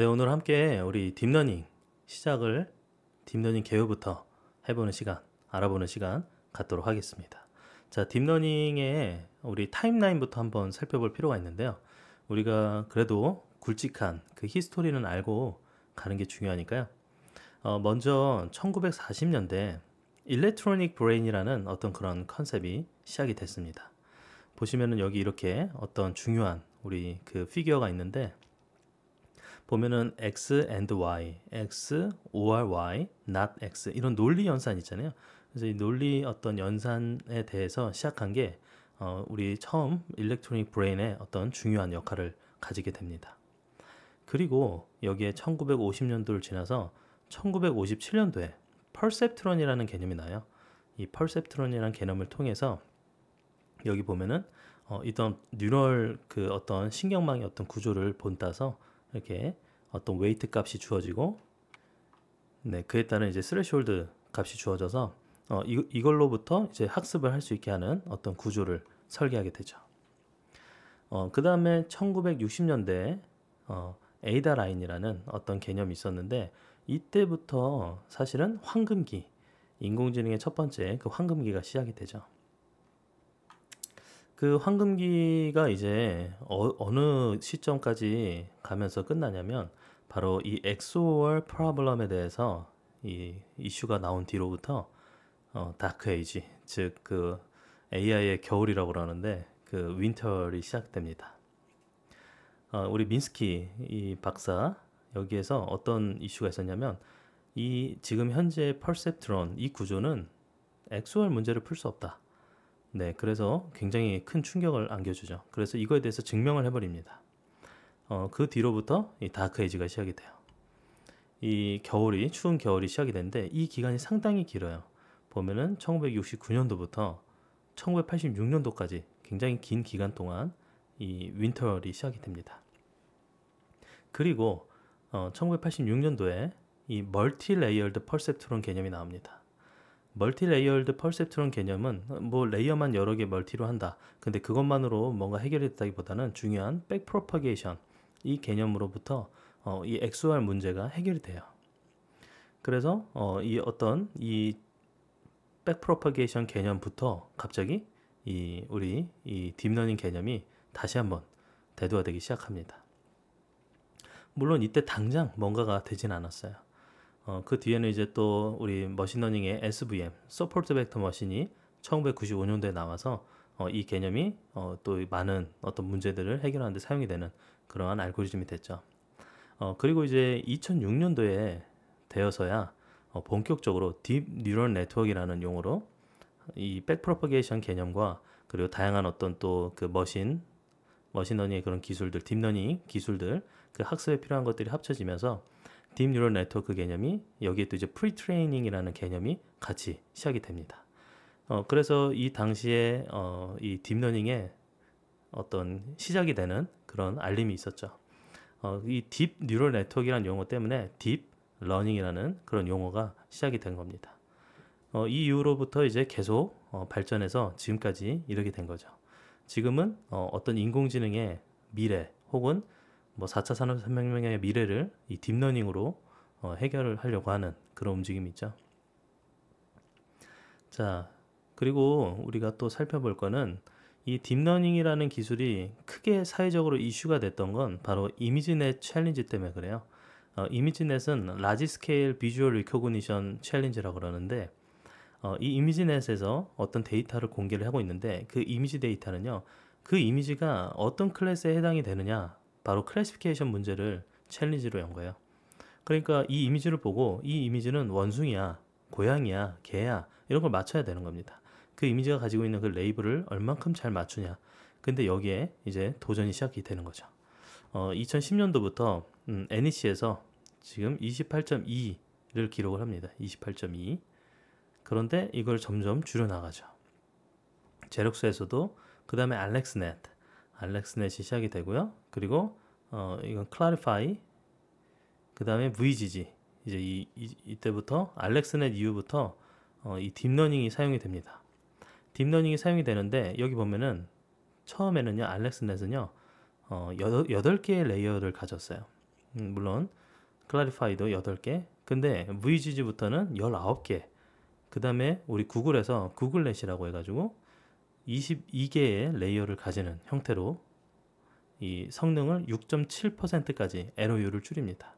네, 오늘 함께 우리 딥러닝 시작을 딥러닝 개요부터 해보는 시간, 알아보는 시간 갖도록 하겠습니다. 자, 딥러닝의 우리 타임라인부터 한번 살펴볼 필요가 있는데요. 우리가 그래도 굵직한 그 히스토리는 알고 가는 게 중요하니까요. 어, 먼저 1940년대 일렉트로닉 브레인이라는 어떤 그런 컨셉이 시작이 됐습니다. 보시면은 여기 이렇게 어떤 중요한 우리 그 피규어가 있는데 보면은 x and y, x or y, not x 이런 논리 연산 있잖아요. 그래서 이 논리 어떤 연산에 대해서 시작한 게 어, 우리 처음 일렉트로닉 브레인의 어떤 중요한 역할을 가지게 됩니다. 그리고 여기에 1950년도를 지나서 1957년도에 펄셉트론이라는 개념이 나요. 이 펄셉트론이라는 개념을 통해서 여기 보면은 어, 이떤 뉴럴 그 어떤 신경망의 어떤 구조를 본따서 이렇게 어떤 웨이트 값이 주어지고 네 그에 따른 이제 스레시홀드 값이 주어져서 어, 이, 이걸로부터 이제 학습을 할 수 있게 하는 어떤 구조를 설계하게 되죠. 어, 그 다음에 1 9 6 0년대 어, 에이다 라인이라는 어떤 개념이 있었는데 이때부터 사실은 황금기 인공지능의 첫 번째 그 황금기가 시작이 되죠. 그 황금기가 이제 어, 느 시점까지 가면서 끝나냐면 바로 이 엑소월 프로블럼에 대해서 이 이슈가 나온 뒤로부터 어, 다크 에이지 즉 그 AI의 겨울이라고 그러는데 그 윈터이 시작됩니다. 어, 우리 민스키 이 박사 여기에서 어떤 이슈가 있었냐면 이 지금 현재 펄셉트론 이 구조는 엑소월 문제를 풀 수 없다. 네, 그래서 굉장히 큰 충격을 안겨주죠. 그래서 이거에 대해서 증명을 해버립니다. 어, 그 뒤로부터 이 다크 에이지가 시작이 돼요. 이 겨울이 추운 겨울이 시작이 되는데 이 기간이 상당히 길어요. 보면은 1969년도부터 1986년도까지 굉장히 긴 기간 동안 이윈터이 시작이 됩니다. 그리고 어, 1986년도에 이 멀티 레이어드 퍼셉트론 개념이 나옵니다. 멀티 레이어드 퍼셉트론 개념은 뭐 레이어만 여러 개 멀티로 한다. 근데 그것만으로 뭔가 해결 됐다기보다는 중요한 백프로퍼게이션 이 개념으로부터 어, 이 XOR 문제가 해결돼요. 그래서 어, 이 어떤 이 백프로퍼게이션 개념부터 갑자기 이 우리 이 딥러닝 개념이 다시 한번 대두화되기 시작합니다. 물론 이때 당장 뭔가가 되진 않았어요. 어, 그 뒤에는 이제 또 우리 머신러닝의 SVM, 서포트 벡터 머신이 1995년도에 나와서 어, 이 개념이 어, 또 많은 어떤 문제들을 해결하는 데 사용이 되는 그러한 알고리즘이 됐죠. 어, 그리고 이제 2006년도에 되어서야 어, 본격적으로 딥 뉴럴 네트워크라는 용어로 이 백프로퍼게이션 개념과 그리고 다양한 어떤 또 그 머신 머신러닝의 그런 기술들, 딥러닝 기술들, 그 학습에 필요한 것들이 합쳐지면서 딥 뉴럴 네트워크 개념이 여기에 또 이제 프리트레이닝이라는 개념이 같이 시작이 됩니다. 어, 그래서 이 당시에 어, 이 딥러닝의 어떤 시작이 되는 그런 알림이 있었죠. 어, 이 딥 뉴럴 네트워크라는 용어 때문에 딥 러닝이라는 그런 용어가 시작이 된 겁니다. 어, 이 이후로부터 이제 계속 어, 발전해서 지금까지 이르게 된 거죠. 지금은 어, 떤 인공지능의 미래 혹은 뭐 4차 산업혁명의 미래를 이 딥러닝으로 어, 해결을 하려고 하는 그런 움직임이 있죠. 자, 그리고 우리가 또 살펴볼 거는 이 딥러닝이라는 기술이 크게 사회적으로 이슈가 됐던 건 바로 이미지넷 챌린지 때문에 그래요. 어, 이미지넷은 라지 스케일 비주얼 리코그니션 챌린지라고 그러는데 어, 이 이미지넷에서 어떤 데이터를 공개를 하고 있는데 그 이미지 데이터는요. 그 이미지가 어떤 클래스에 해당이 되느냐 바로 클래시피케이션 문제를 챌린지로 연 거예요. 그러니까 이 이미지를 보고 이 이미지는 원숭이야, 고양이야, 개야 이런 걸 맞춰야 되는 겁니다. 그 이미지가 가지고 있는 그 레이블을 얼만큼 잘 맞추냐. 근데 여기에 이제 도전이 시작이 되는 거죠. 어, 2010년도부터 음, NEC에서 지금 28.2를 기록을 합니다. 28.2. 그런데 이걸 점점 줄여나가죠. 제록스에서도 그 다음에 알렉스넷, 알렉스넷이 시작이 되고요. 그리고 어, 이건 클라리파이, 그 다음에 VGG. 이제 이, 이, 때부터 알렉스넷 이후부터 어, 이 딥러닝이 사용이 됩니다. 딥러닝이 사용이 되는데 여기 보면은 처음에는요 알렉스넷은요 어, 8개의 레이어를 가졌어요 음, 물론 클라리파이도 8개 근데 VGG부터는 19개 그 다음에 우리 구글에서 구글넷이라고 해가지고 22개의 레이어를 가지는 형태로 이 성능을 6.7%까지 n o u 를 줄입니다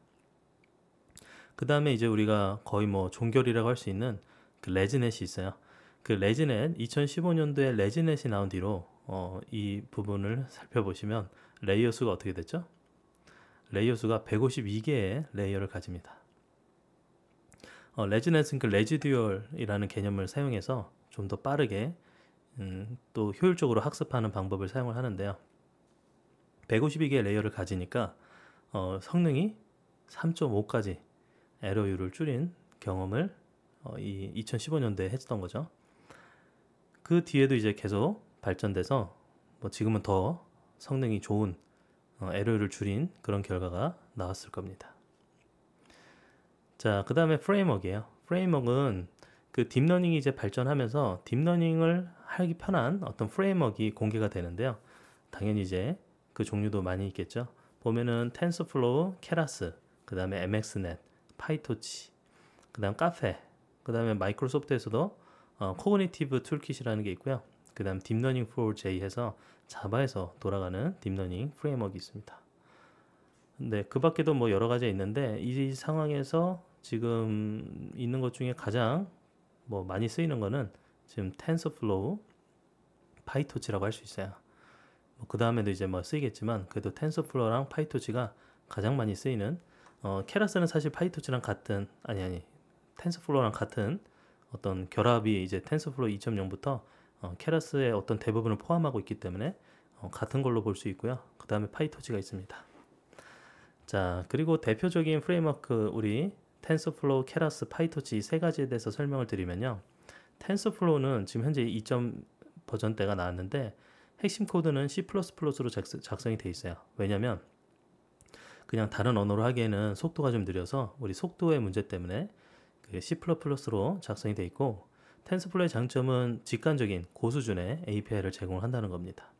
그 다음에 이제 우리가 거의 뭐 종결이라고 할 수 있는 그 레즈넷이 있어요 그 레지넷 2015년도에 레지넷이 나온 뒤로 어, 이 부분을 살펴보시면 레이어 수가 어떻게 됐죠? 레이어 수가 152개의 레이어를 가집니다. 어, 레지넷은 그 레지듀얼이라는 개념을 사용해서 좀 더 빠르게 음, 또 효율적으로 학습하는 방법을 사용을 하는데요. 152개의 레이어를 가지니까 어, 성능이 3.5까지 에러율을 줄인 경험을 어, 이 2015년도에 했던 거죠. 그 뒤에도 이제 계속 발전돼서 뭐 지금은 더 성능이 좋은 어, 에러를 줄인 그런 결과가 나왔을 겁니다. 자, 그 다음에 프레임워크예요. 프레임워크는 그 딥러닝이 이제 발전하면서 딥러닝을 하기 편한 어떤 프레임워크가 공개가 되는데요. 당연히 이제 그 종류도 많이 있겠죠. 보면은 텐스플로우, 케라스, 그 다음에 MXNet, 파이토치, 그 다음 카페, 그 다음에 마이크로소프트에서도 어, 코그니티브 툴킷이라는 게 있고요. 그 다음 딥러닝 for J 해서 자바에서 돌아가는 딥러닝 프레임워크 있습니다. 네, 그 밖에도 뭐 여러 가지 있는데 이 상황에서 지금 있는 것 중에 가장 뭐 많이 쓰이는 거는 지금 텐서플로우, 파이토치라고 할 수 있어요. 뭐그 다음에도 이제 뭐 쓰이겠지만 그래도 텐서플로우랑 파이토치가 가장 많이 쓰이는 어, 케라스는 사실 파이토치랑 같은 아니 아니 텐서플로우랑 같은 어떤 결합이 이제 텐서플로 2.0부터 어, 케라스의 어떤 대부분을 포함하고 있기 때문에 어, 같은 걸로 볼 수 있고요. 그 다음에 파이토치가 있습니다. 자, 그리고 대표적인 프레임워크 우리 텐서플로우, 케라스, 파이토치 세 가지에 대해서 설명을 드리면요. 텐서플로우는 지금 현재 2. 버전대가 나왔는데 핵심 코드는 C++로 작성이 돼 있어요. 왜냐면 그냥 다른 언어로 하기에는 속도가 좀 느려서 우리 속도의 문제 때문에 예, C++로 작성이 되어 있고 텐스플로의 장점은 직관적인 고수준의 API를 제공한다는 겁니다.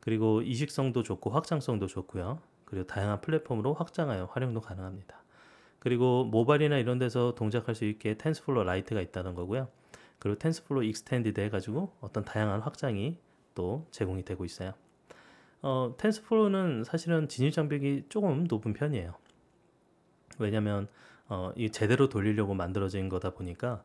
그리고 이식성도 좋고 확장성도 좋고요. 그리고 다양한 플랫폼으로 확장하여 활용도 가능합니다. 그리고 모바일이나 이런 데서 동작할 수 있게 텐스플로 라이트가 있다는 거고요. 그리고 텐스플로 익스텐디드 해가지고 어떤 다양한 확장이 또 제공이 되고 있어요. 어, 텐스플로는 사실은 진입 장벽이 조금 높은 편이에요. 왜냐면 어, 이 제대로 돌리려고 만들어진 거다 보니까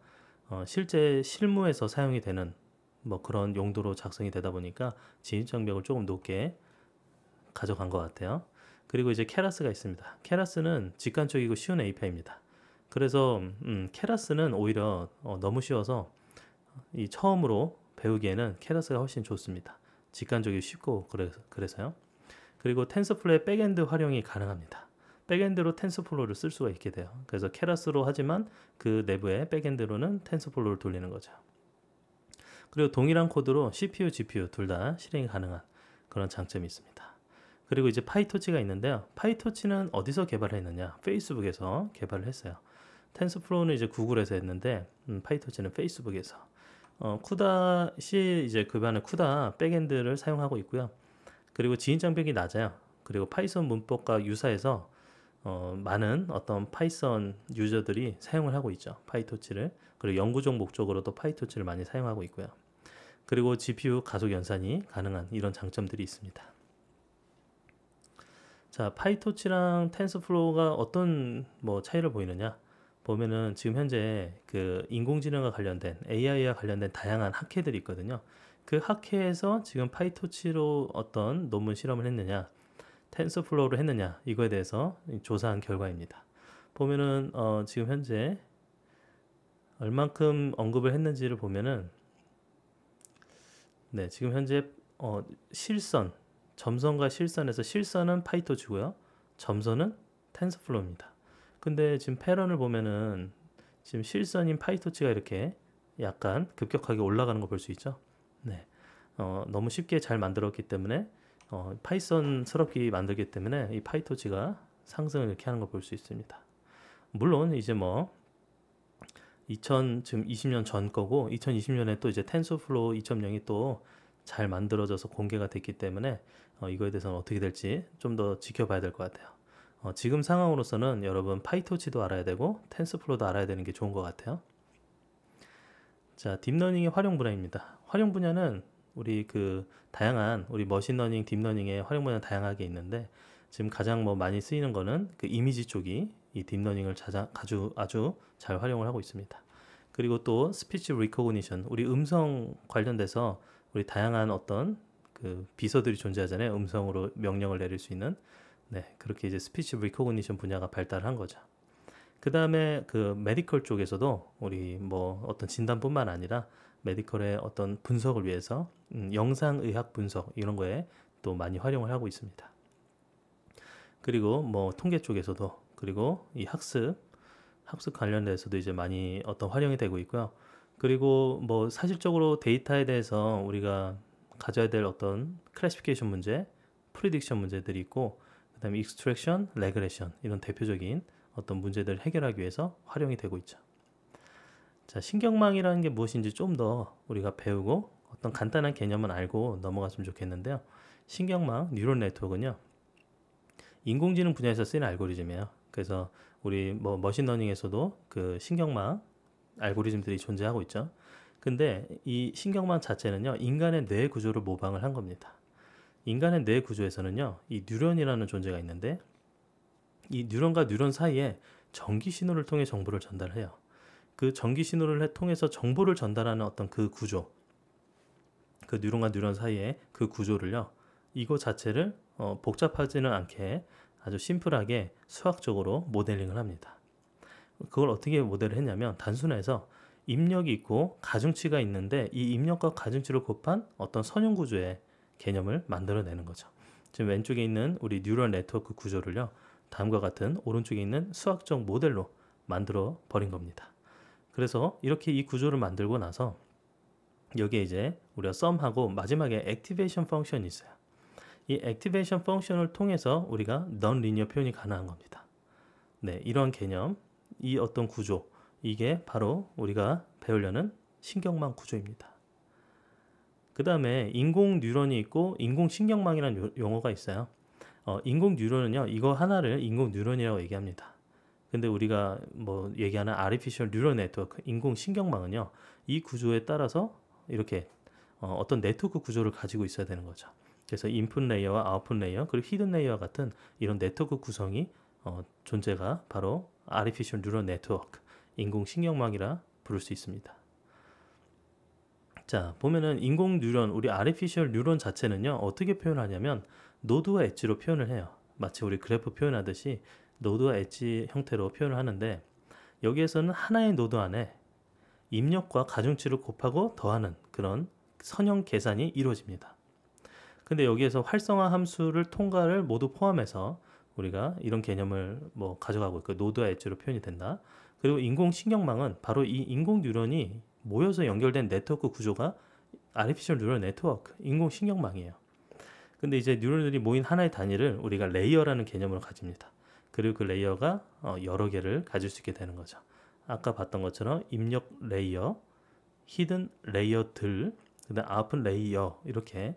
어, 실제 실무에서 사용이 되는 뭐 그런 용도로 작성이 되다 보니까 진입장벽을 조금 높게 가져간 것 같아요. 그리고 이제 케라스가 있습니다. 케라스는 직관적이고 쉬운 API입니다. 그래서 음, 케라스는 오히려 어, 너무 쉬워서 이 처음으로 배우기에는 케라스가 훨씬 좋습니다. 직관적이고 쉽고 그래, 그래서요. 그리고 텐서플레이 백엔드 활용이 가능합니다. 백엔드로 텐스플로를 우쓸 수가 있게 돼요. 그래서 케라스로 하지만 그 내부에 백엔드로는 텐스플로를 우 돌리는 거죠. 그리고 동일한 코드로 CPU, GPU 둘 다 실행이 가능한 그런 장점이 있습니다. 그리고 이제 파이토치가 있는데요. 파이토치는 어디서 개발을 했느냐? 페이스북에서 개발을 했어요. 텐스플로우는 이제 구글에서 했는데 음, 파이토치는 페이스북에서 어, 쿠다 시 이제 그반에 쿠다 백엔드를 사용하고 있고요. 그리고 지인 장벽이 낮아요. 그리고 파이썬 문법과 유사해서 어, 많은 어떤 파이썬 유저들이 사용을 하고 있죠. 파이토치를. 그리고 연구적 목적으로도 파이토치를 많이 사용하고 있고요. 그리고 GPU 가속 연산이 가능한 이런 장점들이 있습니다. 자, 파이토치랑 텐스플로우가 어떤 뭐 차이를 보이느냐? 보면은 지금 현재 그 인공지능과 관련된 AI와 관련된 다양한 학회들이 있거든요. 그 학회에서 지금 파이토치로 어떤 논문 실험을 했느냐? 텐서플로우를 했느냐 이거에 대해서 조사한 결과입니다. 보면은 어 지금 현재 얼만큼 언급을 했는지를 보면은 네 지금 현재 어 실선 점선과 실선에서 실선은 파이토치고요 점선은 텐서플로우입니다. 근데 지금 패런을 보면은 지금 실선인 파이토치가 이렇게 약간 급격하게 올라가는 거 볼 수 있죠. 네, 어 너무 쉽게 잘 만들었기 때문에 어, 파이썬스럽게 만들기 때문에 이 파이토치가 상승을 이렇게 하는 걸 볼 수 있습니다. 물론 이제 뭐 2000, 지금 20년 전 거고 2020년에 또 이제 텐서플로우 2.0이 또 잘 만들어져서 공개가 됐기 때문에 어, 이거에 대해서는 어떻게 될지 좀 더 지켜봐야 될 것 같아요. 어, 지금 상황으로서는 여러분 파이토치도 알아야 되고 텐스플로도 알아야 되는 게 좋은 것 같아요. 자, 딥러닝의 활용 분야입니다. 활용 분야는 우리 그 다양한 우리 머신러닝, 딥러닝의 활용 분야 다양하게 있는데 지금 가장 뭐 많이 쓰이는 거는 그 이미지 쪽이 이 딥러닝을 자자, 아주 아주 잘 활용을 하고 있습니다. 그리고 또 스피치 리코그니션, 우리 음성 관련돼서 우리 다양한 어떤 그 비서들이 존재하잖아요. 음성으로 명령을 내릴 수 있는 네 그렇게 이제 스피치 리코그니션 분야가 발달한 거죠. 그다음에 그 메디컬 쪽에서도 우리 뭐 어떤 진단뿐만 아니라 메디컬의 어떤 분석을 위해서 음, 영상의학 분석 이런 거에 또 많이 활용을 하고 있습니다. 그리고 뭐 통계 쪽에서도 그리고 이 학습 학습 관련돼서도 이제 많이 어떤 활용이 되고 있고요. 그리고 뭐 사실적으로 데이터에 대해서 우리가 가져야 될 어떤 클래시피케이션 문제, 프리딕션 문제들이 있고 그다음에 익스트랙션, 레그레션 이런 대표적인 어떤 문제들을 해결하기 위해서 활용이 되고 있죠. 자, 신경망이라는 게 무엇인지 좀 더 우리가 배우고 어떤 간단한 개념은 알고 넘어갔으면 좋겠는데요. 신경망, 뉴런 네트워크는요. 인공지능 분야에서 쓰이는 알고리즘이에요. 그래서 우리 뭐 머신러닝에서도 그 신경망 알고리즘들이 존재하고 있죠. 근데 이 신경망 자체는요. 인간의 뇌 구조를 모방을 한 겁니다. 인간의 뇌 구조에서는요. 이 뉴런이라는 존재가 있는데 이 뉴런과 뉴런 사이에 전기 신호를 통해 정보를 전달해요. 그 전기 신호를 통해서 정보를 전달하는 어떤 그 구조, 그 뉴런과 뉴런 사이의 그 구조를요, 이거 자체를 어, 복잡하지는 않게 아주 심플하게 수학적으로 모델링을 합니다. 그걸 어떻게 모델을 했냐면 단순해서 입력이 있고 가중치가 있는데 이 입력과 가중치를 곱한 어떤 선형 구조의 개념을 만들어내는 거죠. 지금 왼쪽에 있는 우리 뉴럴 네트워크 구조를요. 다음과 같은 오른쪽에 있는 수학적 모델로 만들어 버린 겁니다. 그래서 이렇게 이 구조를 만들고 나서 여기에 이제 우리가 sum하고 마지막에 activation function이 있어요. 이 activation function을 통해서 우리가 non-linear 표현이 가능한 겁니다. 네, 이런 개념, 이 어떤 구조, 이게 바로 우리가 배우려는 신경망 구조입니다. 그 다음에 인공 뉴런이 있고 인공 신경망이라는 용어가 있어요. 어, 인공 뉴런은요, 이거 하나를 인공 뉴런이라고 얘기합니다. 근데 우리가 뭐 얘기하는 artificial neural network 인공 신경망은요. 이 구조에 따라서 이렇게 어, 어떤 네트워크 구조를 가지고 있어야 되는 거죠. 그래서 인풋 레이어와 아웃풋 레이어 그리고 히든 레이어 같은 이런 네트워크 구성이 어, 존재가 바로 artificial neural network 인공 신경망이라 부를 수 있습니다. 자, 보면은 인공 뉴런, 우리 artificial n e u r 뉴런 자체는요, 어떻게 표현하냐면, 노드와 엣지로 표현을 해요. 마치 우리 그래프 표현하듯이 노드 와 엣지 형태로 표현을 하는데 여기에서는 하나의 노드 안에 입력과 가중치를 곱하고 더하는 그런 선형 계산이 이루어집니다. 근데 여기에서 활성화 함수를 통과를 모두 포함해서 우리가 이런 개념을 뭐 가져가고 있고 노드와 엣지로 표현이 된다. 그리고 인공신경망은 바로 이 인공뉴런이 모여서 연결된 네트워크 구조가 아리피셜 뉴럴 네트워크, 인공신경망이에요. 근데 이제 뉴런들이 모인 하나의 단위를 우리가 레이어라는 개념으로 가집니다. 그리고 그 레이어가 어, 여러 개를 가질 수 있게 되는 거죠. 아까 봤던 것처럼 입력 레이어, 히든 레이어들, 그다음 아픈 레이어 이렇게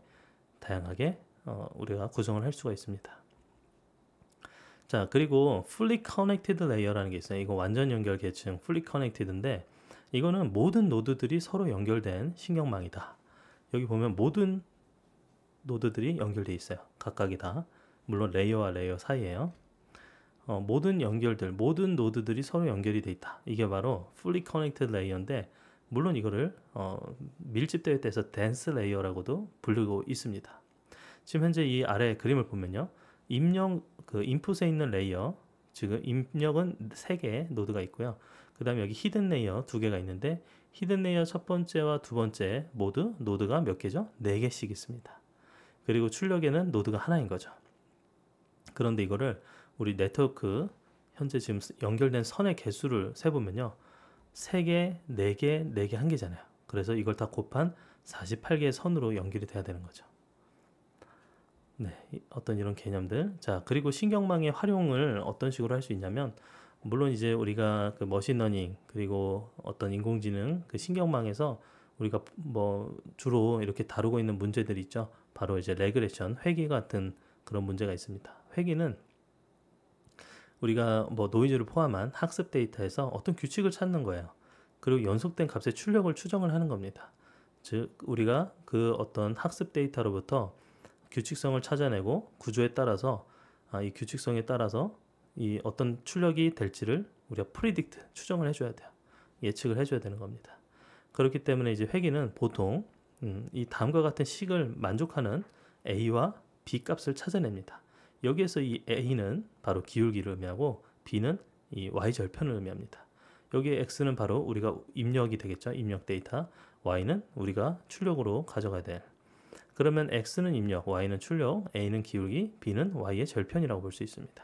다양하게 어, 우리가 구성을 할 수가 있습니다. 자 그리고 Fully Connected Layer라는 게 있어요. 이거 완전 연결 계층 Fully Connected인데 이거는 모든 노드들이 서로 연결된 신경망이다. 여기 보면 모든 노드들이 연결되어 있어요. 각각이 다 물론 레이어와 레이어 사이에요. 어, 모든 연결들, 모든 노드들이 서로 연결이 돼 있다. 이게 바로 Fully Connected Layer인데 물론 이거를 어, 밀집되어 있다서 Dense Layer라고도 부르고 있습니다. 지금 현재 이 아래 그림을 보면요, 입력 그 인풋에 있는 레이어, 지금 입력은 3개의 노드가 있고요. 그 다음에 여기 히든 레이어 2 개가 있는데 히든 레이어 첫 번째와 두 번째 모두 노드가 몇 개죠? 4개씩 있습니다. 그리고 출력에는 노드가 하나인 거죠. 그런데 이거를 우리 네트워크 현재 지금 연결된 선의 개수를 세보면요. 3개, 4개, 4개, 1개잖아요. 그래서 이걸 다 곱한 48개의 선으로 연결이 돼야 되는 거죠. 네, 어떤 이런 개념들. 자, 그리고 신경망의 활용을 어떤 식으로 할 수 있냐면, 물론 이제 우리가 그 머신러닝, 그리고 어떤 인공지능, 그 신경망에서 우리가 뭐 주로 이렇게 다루고 있는 문제들 이 있죠. 바로 이제 레그레션, 회계 같은 그런 문제가 있습니다. 회기는 우리가 뭐 노이즈를 포함한 학습 데이터에서 어떤 규칙을 찾는 거예요. 그리고 연속된 값의 출력을 추정을 하는 겁니다. 즉 우리가 그 어떤 학습 데이터로부터 규칙성을 찾아내고 구조에 따라서 아, 이 규칙성에 따라서 이 어떤 출력이 될지를 우리가 프리딕트 추정을 해줘야 돼요. 예측을 해줘야 되는 겁니다. 그렇기 때문에 이제 회기는 보통 음, 이 다음과 같은 식을 만족하는 a와 b 값을 찾아냅니다. 여기에서 이 a는 바로 기울기를 의미하고 b는 이 y 절편을 의미합니다. 여기에 x는 바로 우리가 입력이 되겠죠. 입력 데이터. y는 우리가 출력으로 가져가야 될. 그러면 x는 입력, y는 출력, a는 기울기, b는 y의 절편이라고 볼 수 있습니다.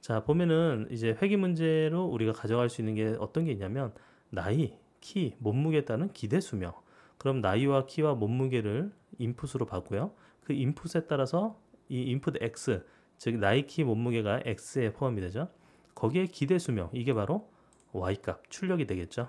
자, 보면은 이제 회귀 문제로 우리가 가져갈 수 있는 게 어떤 게 있냐면 나이, 키, 몸무게에 따른 기대 수명. 그럼 나이와 키와 몸무게를 인풋으로 받고요. 그 인풋에 따라서 이 input X 즉 나이키 몸무게가 X에 포함이 되죠. 거기에 기대 수명 이게 바로 Y값 출력이 되겠죠.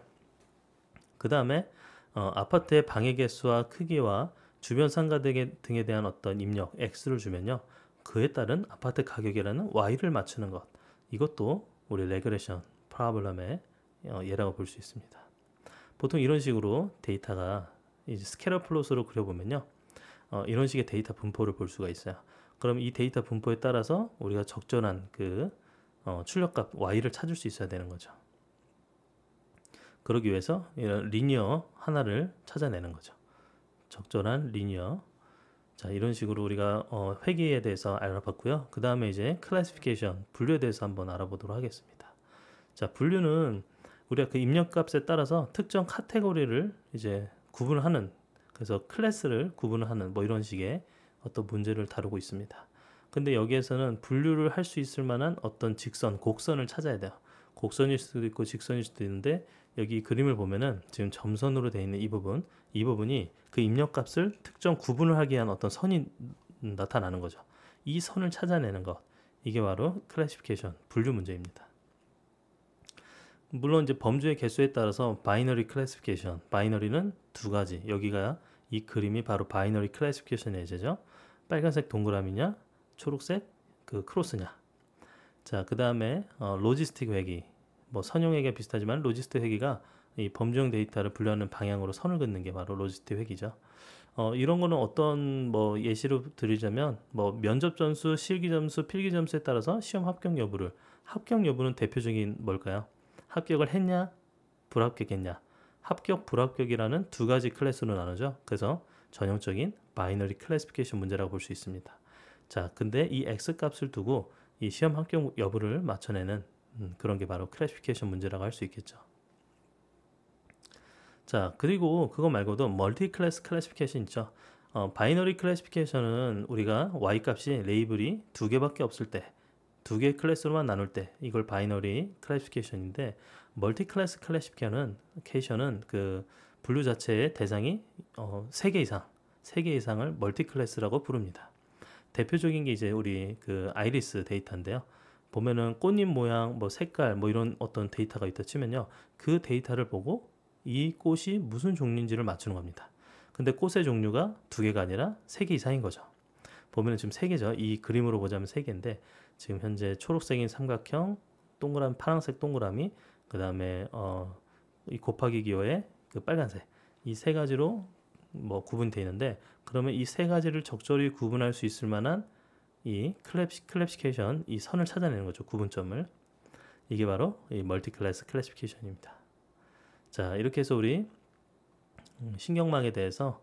그 다음에 어, 아파트의 방의 개수와 크기와 주변 상가 등에, 등에 대한 어떤 입력 X를 주면요. 그에 따른 아파트 가격이라는 Y를 맞추는 것 이것도 우리 레그레션 프라블럼의 어, 예라고 볼 수 있습니다. 보통 이런 식으로 데이터가 스케일러 플롯으로 그려보면요. 어, 이런 식의 데이터 분포를 볼 수가 있어요. 그럼 이 데이터 분포에 따라서 우리가 적절한 그 어, 출력값 y를 찾을 수 있어야 되는 거죠. 그러기 위해서 이런 리니어 하나를 찾아내는 거죠. 적절한 리니어. 자 이런 식으로 우리가 어, 회계에 대해서 알아봤고요. 그 다음에 이제 클래시피케이션 분류에 대해서 한번 알아보도록 하겠습니다. 자 분류는 우리가 그 입력값에 따라서 특정 카테고리를 이제 구분하는 그래서 클래스를 구분하는 뭐 이런 식의 어떤 문제를 다루고 있습니다. 근데 여기에서는 분류를 할 수 있을 만한 어떤 직선, 곡선을 찾아야 돼요. 곡선일 수도 있고 직선일 수도 있는데 여기 그림을 보면은 지금 점선으로 되어 있는 이 부분, 이 부분이 그 입력값을 특정 구분을 하기 위한 어떤 선이 나타나는 거죠. 이 선을 찾아내는 것, 이게 바로 클래시피케이션, 분류 문제입니다. 물론 이제 범주의 개수에 따라서 바이너리 클래시피케이션, 바이너리는 두 가지, 여기가 이 그림이 바로 바이너리 클래시피케이션의 예제죠. 빨간색 동그라미냐, 초록색 그 크로스냐. 자, 그 다음에 어, 로지스틱 회기뭐 선형 회귀와 비슷하지만 로지스틱 회기가이 범용 데이터를 분류하는 방향으로 선을 긋는 게 바로 로지스틱 회기죠 어, 이런 거는 어떤 뭐 예시로 드리자면 뭐 면접 점수, 실기 점수, 필기 점수에 따라서 시험 합격 여부를 합격 여부는 대표적인 뭘까요? 합격을 했냐, 불합격했냐. 합격, 불합격이라는 두 가지 클래스로 나누죠. 그래서 전형적인 바이너리 클래스피케이션 문제라고 볼 수 있습니다. 자, 근데 이 x 값을 두고 이 시험 합격 여부를 맞춰내는 음, 그런 게 바로 클래시피케이션 문제라고 할 수 있겠죠. 자, 그리고 그거 말고도 멀티 클래스 클래시피케이션 있죠. 어, 바이너리 클래시피케이션은 우리가 y 값이 레이블이 두 개밖에 없을 때, 두 개의 클래스로만 나눌 때 이걸 바이너리 클래시피케이션인데 멀티 클래스 클래시피케이션은 그 분류 자체의 대상이 어, 3개 이상, 3개 이상을 멀티 클래스라고 부릅니다. 대표적인 게 이제 우리 그 아이리스 데이터인데요. 보면은 꽃잎 모양, 뭐 색깔, 뭐 이런 어떤 데이터가 있다 치면요. 그 데이터를 보고 이 꽃이 무슨 종류인지를 맞추는 겁니다. 근데 꽃의 종류가 두 개가 아니라 세 개 이상인 거죠. 보면은 지금 세 개죠. 이 그림으로 보자면 세 개인데 지금 현재 초록색인 삼각형, 동그란 파란색 동그라미, 그 다음에 어, 이 곱하기 기호에 그 빨간색 이 세 가지로 뭐 구분되어 있는데 그러면 이 세 가지를 적절히 구분할 수 있을 만한 이 클래시, 클래시케이션 이 선을 찾아내는 거죠 구분점을 이게 바로 이 멀티클래스 클래시피케이션입니다 자 이렇게 해서 우리 음, 신경망에 대해서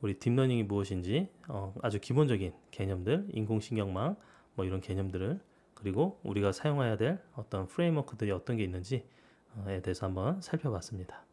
우리 딥러닝이 무엇인지 어, 아주 기본적인 개념들 인공신경망 뭐 이런 개념들을 그리고 우리가 사용해야 될 어떤 프레임워크들이 어떤 게 있는지에 대해서 한번 살펴봤습니다